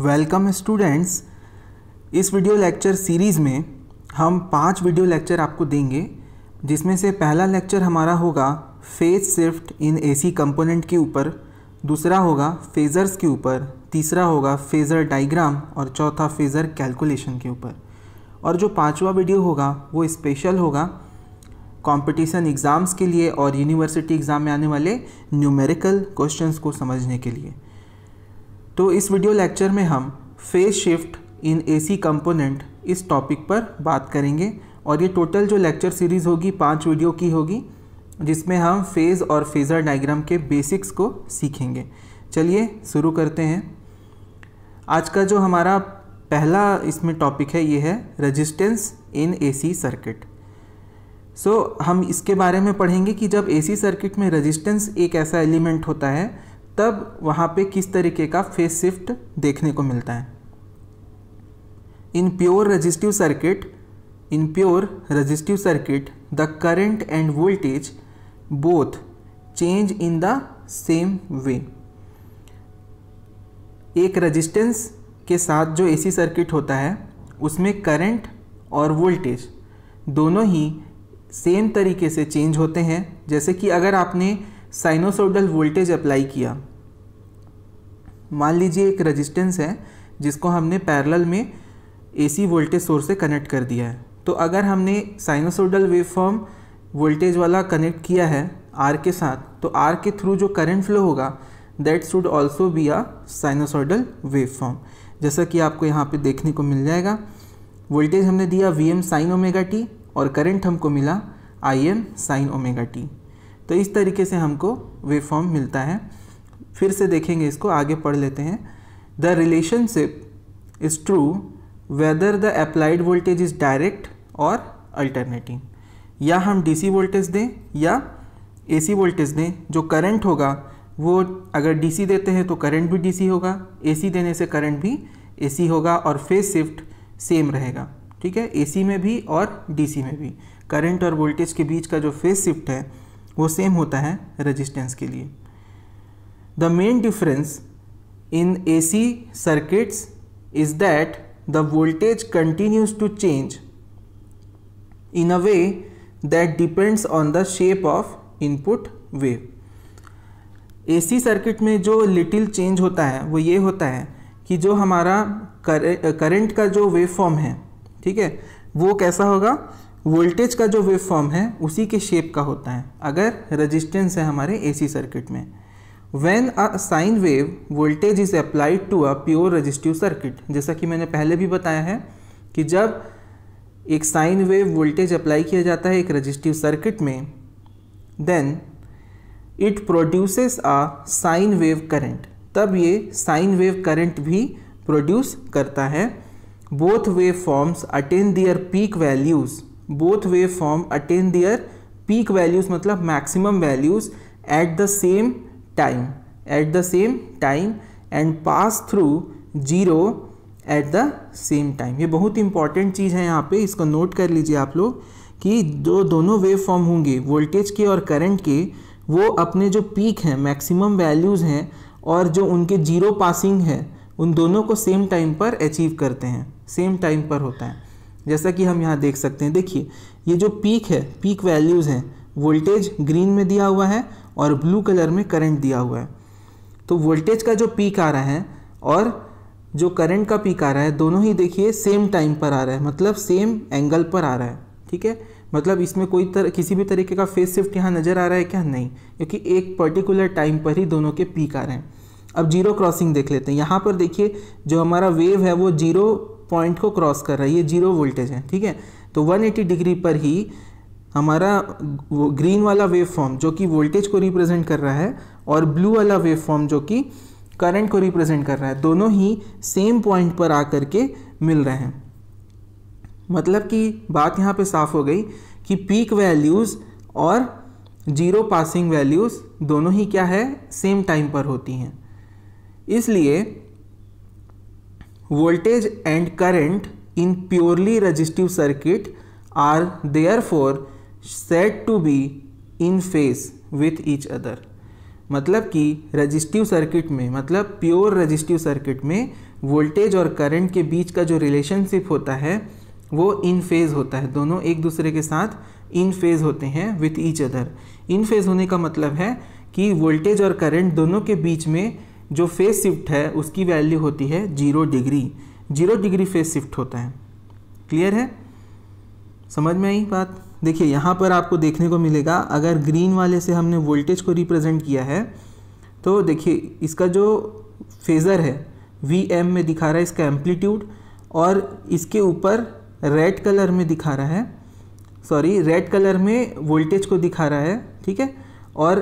Welcome students इस video lecture series में हम पांच वीडियो लेक्चर आपको देंगे जिसमें से पहला लेक्चर हमारा होगा phase shift in AC component के ऊपर दूसरा होगा फेज़र्स के ऊपर तीसरा होगा फेज़र डाइग्राम और चौथा फेज़र कैलकुलेशन के ऊपर और जो पांचवा वीडियो होगा वो स्पेशल होगा कॉम्पिटिशन एग्ज़ाम्स के लिए और यूनिवर्सिटी एग्ज़ाम में आने वाले न्यूमेरिकल क्वेश्चन को समझने के लिए तो इस वीडियो लेक्चर में हम phase shift in AC component इस टॉपिक पर बात करेंगे और ये टोटल जो लेक्चर सीरीज़ होगी पाँच वीडियो की होगी जिसमें हम फेज़ और फेज़र डायग्राम के बेसिक्स को सीखेंगे चलिए शुरू करते हैं आज का जो हमारा पहला इसमें टॉपिक है ये है resistance in AC circuit so हम इसके बारे में पढ़ेंगे कि जब एसी सर्किट में रेजिस्टेंस एक ऐसा एलिमेंट होता है तब वहाँ पे किस तरीके का फेस शिफ्ट देखने को मिलता है in pure resistive circuit in pure resistive circuit the current and voltage both change in the same way एक रजिस्टेंस के साथ जो एसी सर्किट होता है उसमें करंट और वोल्टेज दोनों ही सेम तरीके से चेंज होते हैं जैसे कि अगर आपने साइनोसोडल वोल्टेज अप्लाई किया मान लीजिए एक रेजिस्टेंस है जिसको हमने पैरेलल में एसी वोल्टेज सोर्स से कनेक्ट कर दिया है तो अगर हमने साइनोसोडल वेवफॉर्म वोल्टेज वाला कनेक्ट किया है आर के साथ तो आर के थ्रू जो करंट फ्लो होगा that should also be a sinusoidal waveform जैसा कि आपको यहाँ पे देखने को मिल जाएगा वोल्टेज हमने दिया V M sine omega T और करंट हमको मिला I M sine omega T तो इस तरीके से हमको वेवफॉर्म मिलता है फिर से देखेंगे इसको आगे पढ़ लेते हैं the relationship is true whether the applied voltage is direct और अल्टरनेटिंग या हम डीसी वोल्टेज दें या एसी वोल्टेज दें जो करंट होगा वो अगर डीसी देते हैं तो करंट भी डीसी होगा एसी देने से करंट भी एसी होगा और फेज शिफ्ट सेम रहेगा ठीक है एसी में भी और डीसी में भी करंट और वोल्टेज के बीच का जो फेज शिफ्ट है वो सेम होता है रजिस्टेंस के लिए the main difference in AC circuits is that voltage continues to change in a way that depends on the shape of input input A C circuit में जो लिटिल चेंज होता है वो ये होता है कि जो हमारा करे, करंट का जो वेव फॉर्म है ठीक है वो कैसा होगा वोल्टेज का जो वेव फॉर्म है उसी के शेप का होता है अगर रेजिस्टेंस है हमारे एसी सर्किट में when a sine wave voltage is applied to a pure resistive circuit जैसा कि मैंने पहले भी बताया है कि जब एक साइन वेव वोल्टेज अप्लाई किया जाता है एक रजिस्टिव सर्किट में then it produces a sine wave current तब ये साइन वेव करंट भी प्रोड्यूस करता है both wave forms attain their peak values both wave form attain their peak values मतलब maximum values at the same time at the same time and pass through zero at the same time ये बहुत important चीज़ है यहाँ पे इसको note कर लीजिए आप लोग कि जो दोनों वेव फॉर्म होंगे वोल्टेज के और करंट के वो अपने जो पीक हैं मैक्सिमम वैल्यूज़ हैं और जो उनके जीरो पासिंग है उन दोनों को सेम टाइम पर अचीव करते हैं सेम टाइम पर होता है जैसा कि हम यहाँ देख सकते हैं देखिए ये जो पीक है पीक वैल्यूज़ हैं वोल्टेज ग्रीन में दिया हुआ है और ब्लू कलर में करंट दिया हुआ है तो वोल्टेज का जो पीक आ रहा है और जो करंट का पीक आ रहा है दोनों ही देखिए सेम टाइम पर आ रहा है मतलब सेम एंगल पर आ रहा है ठीक है मतलब इसमें कोई तरह किसी भी तरीके का फेस शिफ्ट यहाँ नज़र आ रहा है क्या नहीं क्योंकि एक पर्टिकुलर टाइम पर ही दोनों के पीक आ रहे हैं अब जीरो क्रॉसिंग देख लेते हैं यहाँ पर देखिए जो हमारा वेव है वो जीरो पॉइंट को क्रॉस कर रहा है ये जीरो वोल्टेज है ठीक है तो 180 डिग्री पर ही हमारा वो ग्रीन वाला वेव फॉर्म जो कि वोल्टेज को रिप्रेजेंट कर रहा है और ब्लू वाला वेव फॉर्म जो कि करंट को रिप्रेजेंट कर रहा है दोनों ही सेम पॉइंट पर आ के मिल रहे हैं मतलब कि बात यहाँ पे साफ हो गई कि पीक वैल्यूज़ और जीरो पासिंग वैल्यूज़ दोनों ही क्या है सेम टाइम पर होती हैं इसलिए voltage and current in purely resistive circuit are therefore said to be in phase with each other मतलब कि रजिस्टिव सर्किट में मतलब प्योर रजिस्टिव सर्किट में वोल्टेज और करंट के बीच का जो रिलेशनशिप होता है वो इन फेज़ होता है दोनों एक दूसरे के साथ इन फेज़ होते हैं with each other in phase होने का मतलब है कि वोल्टेज और करंट दोनों के बीच में जो फेस शिफ्ट है उसकी वैल्यू होती है zero degree zero degree phase shift होता है क्लियर है समझ में आई बात देखिए यहाँ पर आपको देखने को मिलेगा अगर ग्रीन वाले से हमने वोल्टेज को रिप्रेजेंट किया है तो देखिए इसका जो फेज़र है वी एम में दिखा रहा है इसका एम्पलीट्यूड और इसके ऊपर रेड कलर में दिखा रहा है सॉरी रेड कलर में वोल्टेज को दिखा रहा है ठीक है और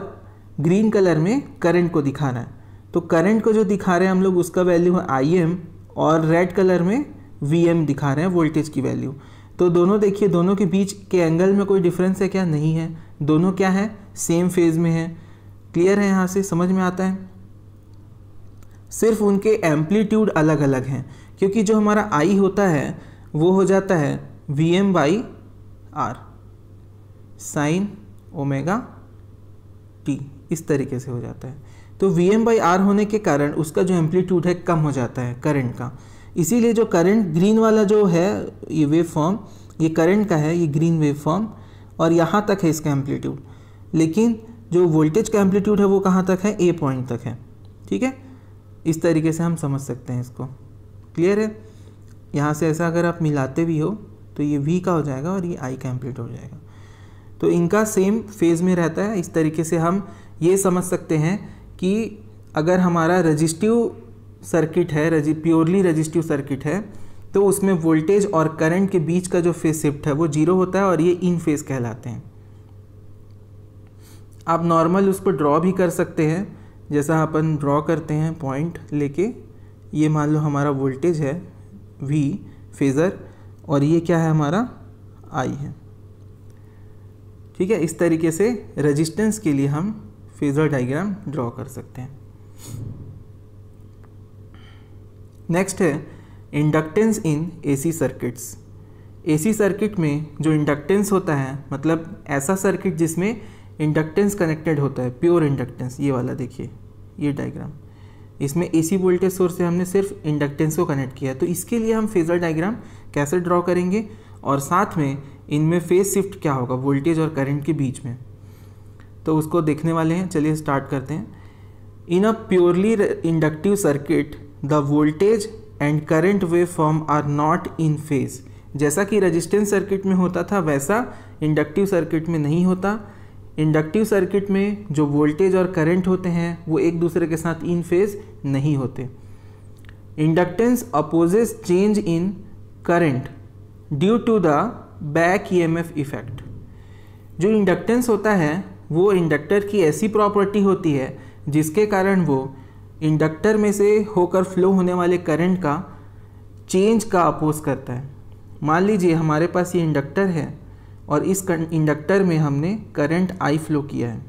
ग्रीन कलर में करंट को दिखा रहा है तो करंट को जो दिखा रहे हैं हम लोग उसका वैल्यू है आई एम और रेड कलर में वी एम दिखा रहे हैं वोल्टेज की वैल्यू तो दोनों देखिए दोनों के बीच के एंगल में कोई डिफरेंस है क्या नहीं है दोनों क्या है सेम फेज़ में है क्लियर है यहाँ से समझ में आता है सिर्फ उनके एम्पलीट्यूड अलग अलग हैं क्योंकि जो हमारा आई होता है वो हो जाता है V M by R sine omega T इस तरीके से हो जाता है तो वी एम बाई आर होने के कारण उसका जो एम्पलीट्यूड है कम हो जाता है करंट का इसीलिए जो करंट ग्रीन वाला जो है ये वेव फॉर्म ये करंट का है ये ग्रीन वेव फॉर्म और यहाँ तक है इसका एम्पलीट्यूड लेकिन जो वोल्टेज का एम्पलीट्यूड है वो कहाँ तक है ए पॉइंट तक है ठीक है इस तरीके से हम समझ सकते हैं इसको क्लियर है यहाँ से ऐसा अगर आप मिलाते भी हो तो ये वी का हो जाएगा और ये आई का एम्पलीट्यूड हो जाएगा तो इनका सेम फेज़ में रहता है इस तरीके से हम ये समझ सकते हैं कि अगर हमारा रजिस्टिव सर्किट है प्योरली रजिस्टिव सर्किट है तो उसमें वोल्टेज और करंट के बीच का जो फेज शिफ्ट है वो जीरो होता है और ये इन फेज कहलाते हैं आप नॉर्मल उस पर ड्रॉ भी कर सकते हैं जैसा अपन ड्रॉ करते हैं पॉइंट लेके ये मान लो हमारा वोल्टेज है वी फेज़र और ये क्या है हमारा आई है ठीक है इस तरीके से रेजिस्टेंस के लिए हम फेजर डाइग्राम ड्रॉ कर सकते हैं नेक्स्ट है inductance in AC circuits AC circuit में जो इंडक्टेंस होता है मतलब ऐसा सर्किट जिसमें इंडक्टेंस कनेक्टेड होता है प्योर इंडक्टेंस ये वाला देखिए ये डायग्राम इसमें एसी वोल्टेज सोर्स से हमने सिर्फ इंडक्टेंस को कनेक्ट किया है तो इसके लिए हम फेजर डायग्राम कैसे ड्रॉ करेंगे और साथ में इनमें फेज शिफ्ट क्या होगा वोल्टेज और करंट के बीच में तो उसको देखने वाले हैं चलिए स्टार्ट करते हैं in uh purely inductive circuit the voltage and current waveform are not in phase जैसा कि रेजिस्टेंस सर्किट में होता था वैसा इंडक्टिव सर्किट में नहीं होता इंडक्टिव सर्किट में जो वोल्टेज और करंट होते हैं वो एक दूसरे के साथ इन फेज नहीं होते inductance opposes change in current due to the back EMF effect जो इंडक्टेंस होता है वो इंडक्टर की ऐसी प्रॉपर्टी होती है जिसके कारण वो इंडक्टर में से होकर फ्लो होने वाले करंट का चेंज का अपोज करता है मान लीजिए हमारे पास ये इंडक्टर है और इस इंडक्टर में हमने करंट आई फ्लो किया है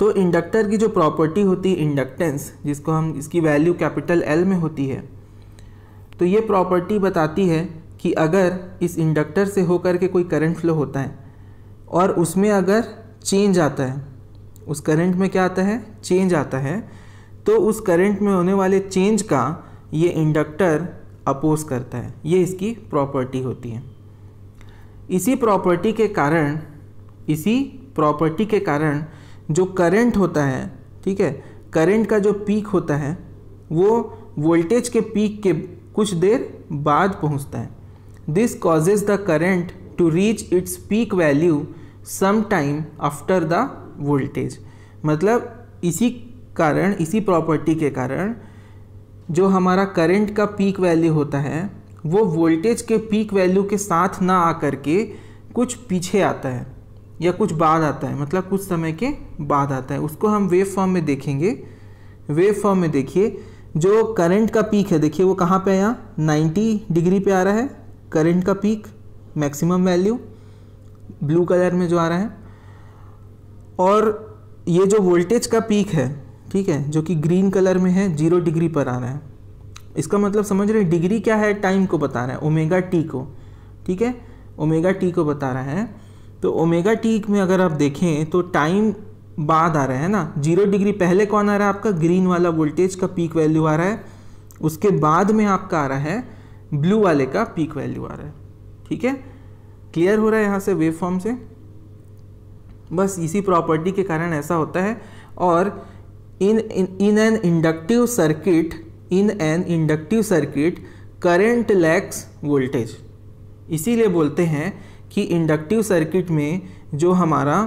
तो इंडक्टर की जो प्रॉपर्टी होती है इंडक्टेंस जिसको हम इसकी वैल्यू कैपिटल एल में होती है तो ये प्रॉपर्टी बताती है कि अगर इस इंडक्टर से होकर के कोई करंट फ्लो होता है और उसमें अगर चेंज आता है उस करंट में क्या आता है चेंज आता है तो उस करंट में होने वाले चेंज का ये इंडक्टर अपोज करता है ये इसकी प्रॉपर्टी होती है इसी प्रॉपर्टी के कारण इसी प्रॉपर्टी के कारण जो करंट होता है ठीक है करंट का जो पीक होता है वो वोल्टेज के पीक के कुछ देर बाद पहुंचता है this causes the current to reach its peak value some time after the voltage मतलब इसी कारण इसी प्रॉपर्टी के कारण जो हमारा करंट का पीक वैल्यू होता है वो वोल्टेज के पीक वैल्यू के साथ ना आकर के कुछ पीछे आता है या कुछ बाद आता है मतलब कुछ समय के बाद आता है उसको हम वेव फॉर्म में देखेंगे वेव फॉर्म में देखिए जो करंट का पीक है देखिए वो कहाँ पे आया 90 डिग्री पे आ रहा है करंट का peak maximum value blue colour में जो आ रहा है और ये जो वोल्टेज का पीक है ठीक है जो कि ग्रीन कलर में है जीरो डिग्री पर आ रहा है इसका मतलब समझ रहे हैं डिग्री क्या है टाइम को बता रहा है ओमेगा टी को ठीक है ओमेगा टी को बता रहा है तो ओमेगा टी में अगर आप देखें तो टाइम बाद आ रहा है ना जीरो डिग्री पहले कौन आ रहा है आपका ग्रीन वाला वोल्टेज का पीक वैल्यू आ रहा है उसके बाद में आपका आ रहा है ब्लू वाले का पीक वैल्यू आ रहा है ठीक है क्लियर हो रहा है यहाँ से वेव फॉर्म से बस इसी प्रॉपर्टी के कारण ऐसा होता है और in in an inductive circuit in an inductive circuit current lags voltage इसीलिए बोलते हैं कि इंडक्टिव सर्किट में जो हमारा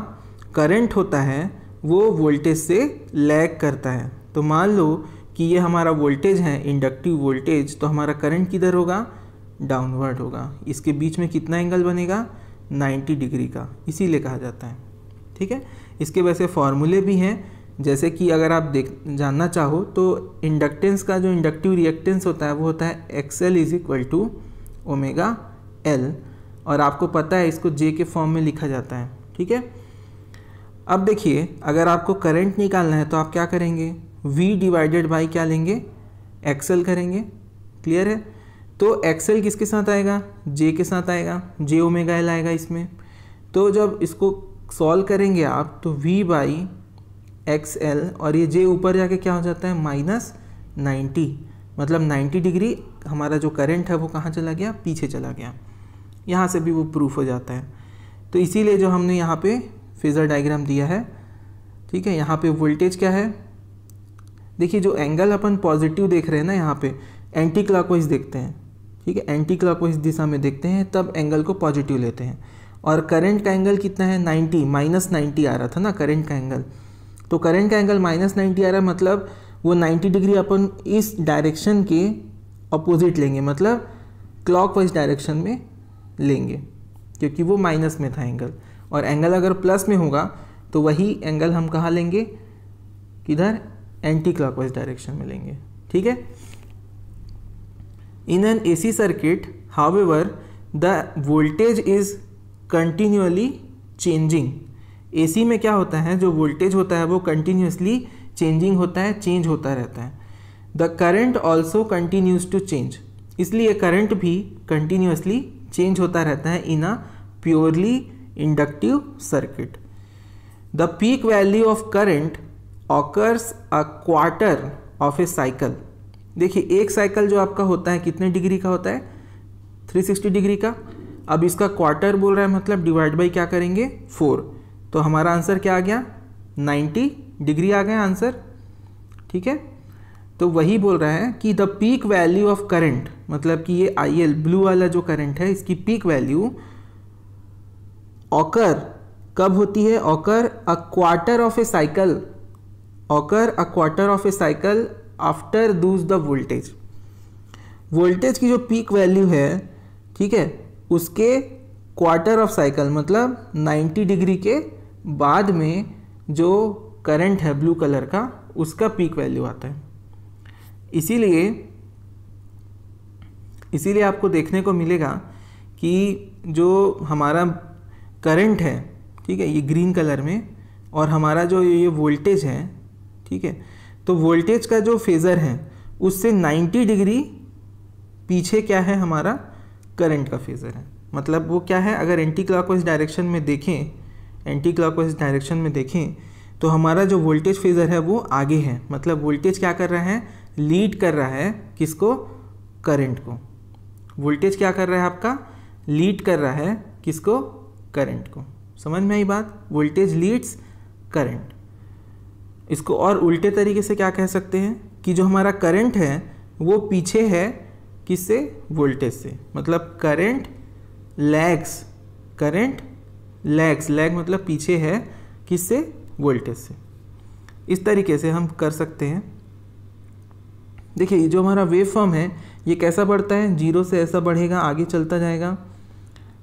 करंट होता है वो वोल्टेज से लैग करता है तो मान लो कि ये हमारा वोल्टेज है इंडक्टिव वोल्टेज तो हमारा करंट किधर होगा डाउनवर्ड होगा इसके बीच में कितना एंगल बनेगा 90 डिग्री का इसीलिए कहा जाता है ठीक है इसके वैसे फॉर्मूले भी हैं जैसे कि अगर आप देख जानना चाहो तो इंडक्टेंस का जो इंडक्टिव रिएक्टेंस होता है वो होता है X L is equal to omega L और आपको पता है इसको जे के फॉर्म में लिखा जाता है ठीक है अब देखिए अगर आपको करंट निकालना है तो आप क्या करेंगे वी डिवाइडेड बाई क्या लेंगे एक्सएल करेंगे क्लियर है तो एक्सएल किसके साथ आएगा जे के साथ आएगा जे ओमेगा एल आएगा इसमें तो जब इसको सॉल्व करेंगे आप तो वी बाई एक्स एल और ये जे ऊपर जाके क्या हो जाता है माइनस नाइन्टी मतलब नाइन्टी डिग्री हमारा जो करंट है वो कहाँ चला गया पीछे चला गया यहाँ से भी वो प्रूफ हो जाता है तो इसीलिए जो हमने यहाँ पे फेज़र डायग्राम दिया है ठीक है यहाँ पे वोल्टेज क्या है देखिए जो एंगल अपन पॉजिटिव देख रहे हैं ना यहाँ पे एंटी क्लॉकवाइज देखते हैं ठीक है एंटी क्लॉकवाइज दिशा में देखते हैं तब एंगल को पॉजिटिव लेते हैं और करंट का एंगल कितना है 90 माइनस नाइन्टी आ रहा था ना करंट का एंगल तो करंट का एंगल माइनस नाइन्टी आ रहा है मतलब वो 90 डिग्री अपन इस डायरेक्शन के अपोजिट लेंगे मतलब क्लॉकवाइज डायरेक्शन में लेंगे क्योंकि वो माइनस में था एंगल और एंगल अगर प्लस में होगा तो वही एंगल हम कहाँ लेंगे किधर एंटी क्लॉकवाइज डायरेक्शन में लेंगे ठीक है In an AC circuit, however, the voltage is continually changing. AC में क्या होता है जो voltage होता है वो continuously changing होता है change होता रहता है The current also continues to change. इसलिए current भी continuously change होता रहता है in a purely inductive circuit. The peak value of current occurs a quarter of a cycle. देखिए एक साइकिल जो आपका होता है कितने डिग्री का होता है 360 डिग्री का अब इसका क्वार्टर बोल रहा है मतलब डिवाइड बाई क्या करेंगे फोर तो हमारा आंसर क्या आ गया 90 डिग्री आ गया आंसर ठीक है तो वही बोल रहा है कि the peak value of current मतलब कि ये आई ब्लू वाला जो करंट है इसकी पीक वैल्यू ऑकर कब होती है occur a quarter of a cycle occur a quarter of a cycle after दूज द वोल्टेज वोल्टेज की जो पीक वैल्यू है ठीक है उसके क्वार्टर ऑफ साइकिल मतलब 90 डिग्री के बाद में जो करंट है ब्लू कलर का उसका पीक वैल्यू आता है इसीलिए इसीलिए आपको देखने को मिलेगा कि जो हमारा करंट है ठीक है ये ग्रीन कलर में और हमारा जो ये वोल्टेज है ठीक है तो वोल्टेज का जो फेज़र है उससे 90 डिग्री पीछे क्या है हमारा करंट का फेज़र है मतलब वो क्या है अगर एंटी क्लाक डायरेक्शन में देखें एंटी क्लाक डायरेक्शन में देखें तो हमारा जो वोल्टेज फेज़र है वो आगे है मतलब वोल्टेज क्या कर रहा है लीड कर रहा है किसको करंट को वोल्टेज क्या कर रहा है आपका लीड कर रहा है किसको करंट को समझ में आई बात वोल्टेज लीड्स करंट इसको और उल्टे तरीके से क्या कह सकते हैं कि जो हमारा करंट है वो पीछे है किससे वोल्टेज से मतलब current lags current lags lag मतलब पीछे है किससे वोल्टेज से इस तरीके से हम कर सकते हैं देखिए जो हमारा वेव फॉर्म है ये कैसा बढ़ता है जीरो से ऐसा बढ़ेगा आगे चलता जाएगा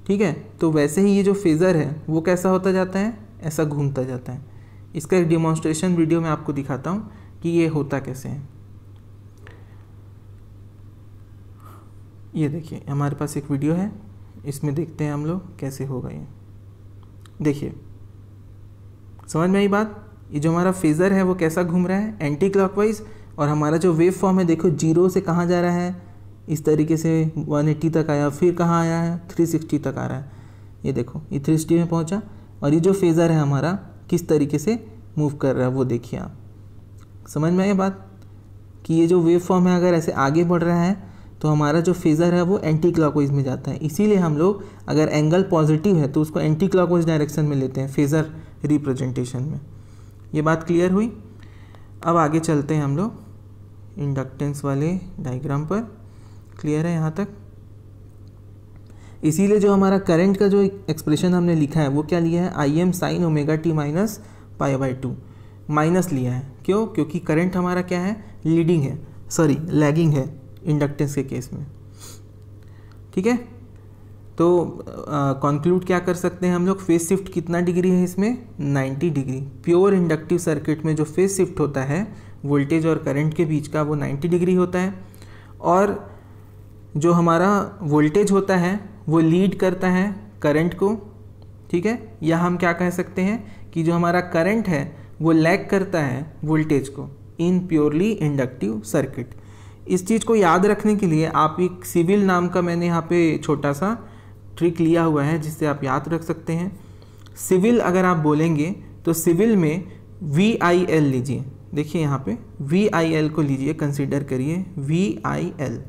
ठीक है तो वैसे ही ये जो फेज़र है वो कैसा होता जाता है ऐसा घूमता जाता है इसका एक डिमॉन्स्ट्रेशन वीडियो मैं आपको दिखाता हूँ कि ये होता कैसे है ये देखिए हमारे पास एक वीडियो है इसमें देखते हैं हम लोग कैसे होगा ये देखिए समझ में आई बात ये जो हमारा फेज़र है वो कैसा घूम रहा है एंटी क्लॉकवाइज और हमारा जो वेव फॉर्म है देखो जीरो से कहाँ जा रहा है इस तरीके से 180 तक आया फिर कहाँ आया है 360 तक आ रहा है ये देखो ये 360 में पहुँचा और ये जो फेज़र है हमारा किस तरीके से मूव कर रहा है वो देखिए आप समझ में आई बात कि ये जो वेव फॉर्म है अगर ऐसे आगे बढ़ रहा है तो हमारा जो फेज़र है वो एंटी क्लॉकवाइज में जाता है इसीलिए हम लोग अगर एंगल पॉजिटिव है तो उसको एंटी क्लॉकवाइज डायरेक्शन में लेते हैं फेज़र रिप्रेजेंटेशन में ये बात क्लियर हुई अब आगे चलते हैं हम लोग इंडक्टेंस वाले डायग्राम पर क्लियर है यहाँ तक इसीलिए जो हमारा करंट का जो एक्सप्रेशन हमने लिखा है वो क्या लिया है I M sine omega T minus pi by two minus लिया है क्यों क्योंकि करंट हमारा क्या है लीडिंग है सॉरी लैगिंग है इंडक्टेंस के केस में ठीक है तो कंक्लूड क्या कर सकते हैं हम लोग फेस शिफ्ट कितना डिग्री है इसमें 90 डिग्री प्योर इंडक्टिव सर्किट में जो फेस शिफ्ट होता है वोल्टेज और करंट के बीच का वो 90 डिग्री होता है और जो हमारा वोल्टेज होता है वो लीड करता है करंट को ठीक है या हम क्या कह सकते हैं कि जो हमारा करंट है वो लैग करता है वोल्टेज को इन प्योरली इंडक्टिव सर्किट इस चीज़ को याद रखने के लिए आप एक सिविल नाम का मैंने यहाँ पे छोटा सा ट्रिक लिया हुआ है जिससे आप याद रख सकते हैं सिविल अगर आप बोलेंगे तो सिविल में वी आई एल लीजिए देखिए यहाँ पे वी आई एल को लीजिए कंसिडर करिए वी आई एल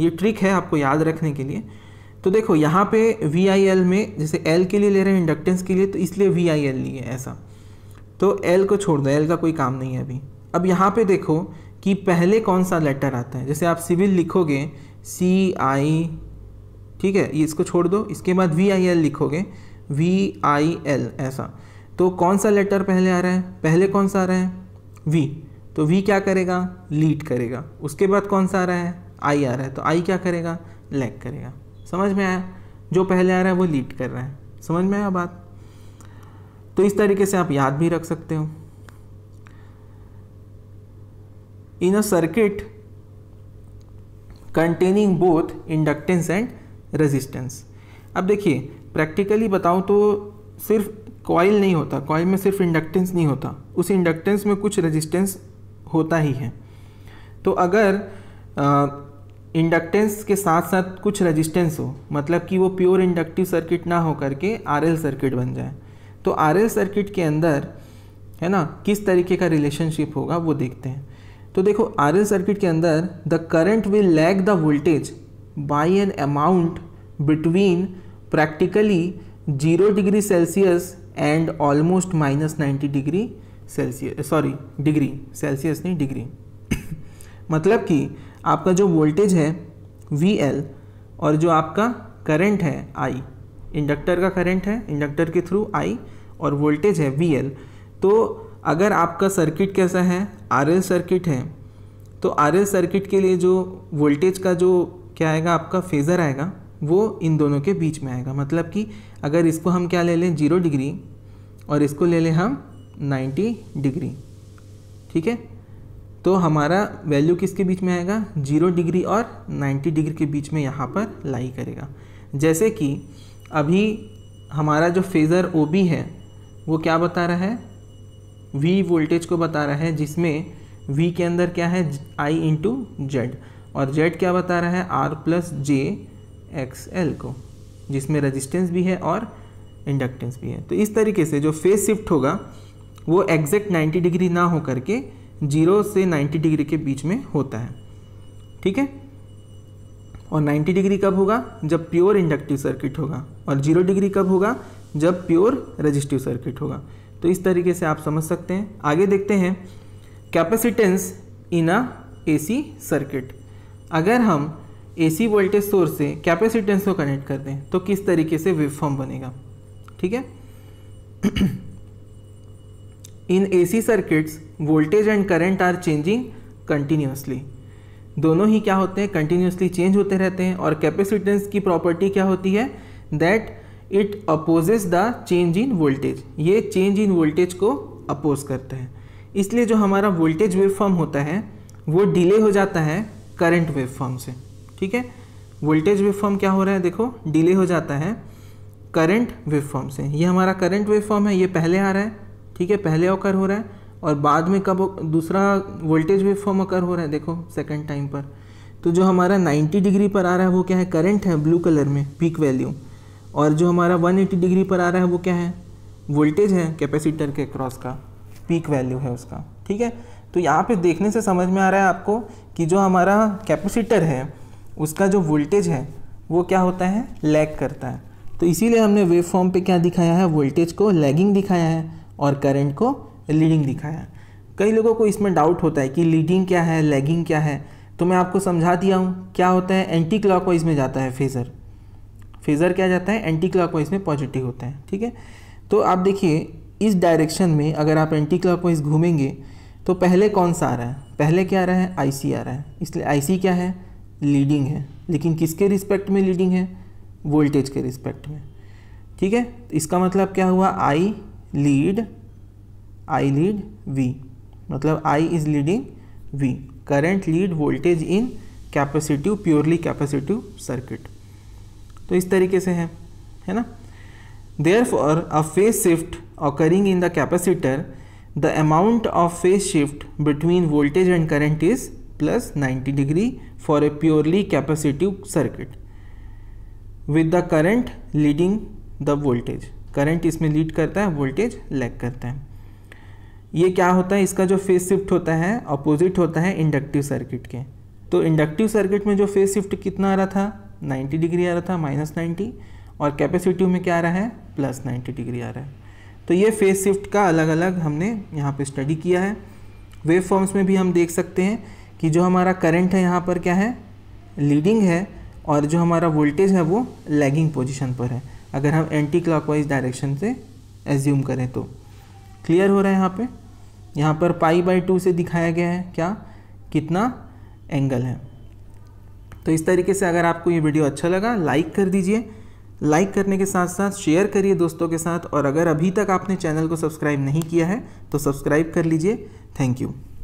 ये ट्रिक है आपको याद रखने के लिए तो देखो यहाँ पे वी आई एल में जैसे एल के लिए ले रहे हैं इंडक्टेंस के लिए तो इसलिए वी आई एल लिए ऐसा तो एल को छोड़ दो एल का कोई काम नहीं है अभी अब यहाँ पे देखो कि पहले कौन सा लेटर आता है जैसे आप सिविल लिखोगे सी आई ठीक है ये इसको छोड़ दो इसके बाद वी आई एल लिखोगे वी आई एल ऐसा तो कौन सा लेटर पहले आ रहा है पहले कौन सा आ रहा है वी तो वी क्या करेगा लीड करेगा उसके बाद कौन सा आ रहा है आई आ रहा है तो आई क्या करेगा लैग करेगा समझ में आया जो पहले आ रहा है वो लीड कर रहा है समझ में आया बात तो इस तरीके से आप याद भी रख सकते हो in uh circuit containing both inductance and resistance अब देखिए प्रैक्टिकली बताऊँ तो सिर्फ कॉइल नहीं होता कॉइल में सिर्फ इंडक्टेंस नहीं होता उस इंडक्टेंस में कुछ रेजिस्टेंस होता ही है तो अगर इंडक्टेंस के साथ साथ कुछ रेजिस्टेंस हो मतलब कि वो प्योर इंडक्टिव सर्किट ना हो करके आर सर्किट बन जाए तो आर सर्किट के अंदर है ना किस तरीके का रिलेशनशिप होगा वो देखते हैं तो देखो आर सर्किट के अंदर the current will lag the voltage by an amount between practically zero degree Celsius and almost minus ninety degree Celsius sorry degree Celsius नहीं डिग्री मतलब कि आपका जो वोल्टेज है वी एल और जो आपका करंट है आई इंडक्टर का करंट है इंडक्टर के थ्रू आई और वोल्टेज है वी एल तो अगर आपका सर्किट कैसा है आर एल सर्किट है तो आर एल सर्किट के लिए जो वोल्टेज का जो क्या आएगा आपका फेज़र आएगा वो इन दोनों के बीच में आएगा मतलब कि अगर इसको हम क्या ले लें जीरो डिग्री और इसको ले लें हम नाइन्टी डिग्री ठीक है तो हमारा वैल्यू किसके बीच में आएगा जीरो डिग्री और नाइन्टी डिग्री के बीच में यहाँ पर लाई करेगा जैसे कि अभी हमारा जो फेज़र ओ बी है वो क्या बता रहा है वी वोल्टेज को बता रहा है जिसमें वी के अंदर क्या है आई इंटू जेड और जेड क्या बता रहा है R plus J X L को जिसमें रजिस्टेंस भी है और इंडक्टेंस भी है तो इस तरीके से जो फेज शिफ्ट होगा वो एग्जैक्ट 90 डिग्री ना हो करके जीरो से नाइन्टी डिग्री के बीच में होता है ठीक है और नाइन्टी डिग्री कब होगा जब प्योर इंडक्टिव सर्किट होगा और जीरो डिग्री कब होगा जब प्योर रजिस्टिव सर्किट होगा तो इस तरीके से आप समझ सकते हैं आगे देखते हैं capacitance in uh AC circuit अगर हम एसी वोल्टेज सोर्स से कैपेसिटेंस को कनेक्ट कर दें तो किस तरीके से वेवफॉर्म बनेगा ठीक है A C circuits voltage and current are changing continuously दोनों ही क्या होते हैं कंटिन्यूसली चेंज होते रहते हैं और कैपेसिटेंस की प्रॉपर्टी क्या होती है that it opposes the change in voltage ये चेंज इन वोल्टेज को अपोज करते हैं इसलिए जो हमारा वोल्टेज वेव फॉर्म होता है वो डिले हो जाता है करंट फॉर्म से ठीक है वोल्टेज वेव फॉर्म क्या हो रहा है देखो डिले हो जाता है करंट फॉर्म से ये हमारा करंट फॉर्म है ये पहले आ रहा है ठीक है पहले ओकर हो रहा है और बाद में कब दूसरा वोल्टेज वेव फॉर्म अकर हो रहा है देखो सेकंड टाइम पर तो जो हमारा 90 डिग्री पर आ रहा है वो क्या है करंट है ब्लू कलर में पीक वैल्यू और जो हमारा 180 डिग्री पर आ रहा है वो क्या है वोल्टेज है कैपेसिटर के क्रॉस का पीक वैल्यू है उसका ठीक है तो यहाँ पे देखने से समझ में आ रहा है आपको कि जो हमारा कैपेसिटर है उसका जो वोल्टेज है वो क्या होता है लैग करता है तो इसीलिए हमने वेव फॉर्म पर क्या दिखाया है वोल्टेज को लैगिंग दिखाया है और करंट को लीडिंग दिखाया कई लोगों को इसमें डाउट होता है कि लीडिंग क्या है लैगिंग क्या है तो मैं आपको समझा दिया हूँ क्या होता है एंटी वाइज में जाता है फेज़र फेज़र क्या जाता है एंटी वाइज में पॉजिटिव होता है ठीक है तो आप देखिए इस डायरेक्शन में अगर आप एंटी वाइज घूमेंगे तो पहले कौन सा आ रहा है पहले क्या आ रहा है सी आ रहा है इसलिए सी क्या है लीडिंग है लेकिन किसके रिस्पेक्ट में लीडिंग है वोल्टेज के रिस्पेक्ट में ठीक है इसका मतलब क्या हुआ I lead I lead V मतलब I is leading V current lead voltage in capacitive purely capacitive circuit तो इस तरीके से है है ना therefore a phase shift occurring in the capacitor the amount of phase shift between voltage and current is plus 90 degree for a purely capacitive circuit with the current leading the voltage current इसमें lead करता है voltage lag करता है ये क्या होता है इसका जो फेस शिफ्ट होता है अपोजिट होता है इंडक्टिव सर्किट के तो इंडक्टिव सर्किट में जो फेस शिफ्ट कितना आ रहा था 90 डिग्री आ रहा था माइनस नाइन्टी और कैपेसिटिव में क्या आ रहा है प्लस नाइन्टी डिग्री आ रहा है तो ये फेस शिफ्ट का अलग अलग हमने यहाँ पर स्टडी किया है वेव फॉर्म्स में भी हम देख सकते हैं कि जो हमारा करंट है यहाँ पर क्या है लीडिंग है और जो हमारा वोल्टेज है वो लैगिंग पोजिशन पर है अगर हम एंटी क्लॉकवाइज डायरेक्शन से एज्यूम करें तो क्लियर हो रहा है यहाँ पे यहाँ पर पाई बाई टू से दिखाया गया है क्या कितना एंगल है तो इस तरीके से अगर आपको ये वीडियो अच्छा लगा लाइक कर दीजिए लाइक करने के साथ साथ शेयर करिए दोस्तों के साथ और अगर अभी तक आपने चैनल को सब्सक्राइब नहीं किया है तो सब्सक्राइब कर लीजिए थैंक यू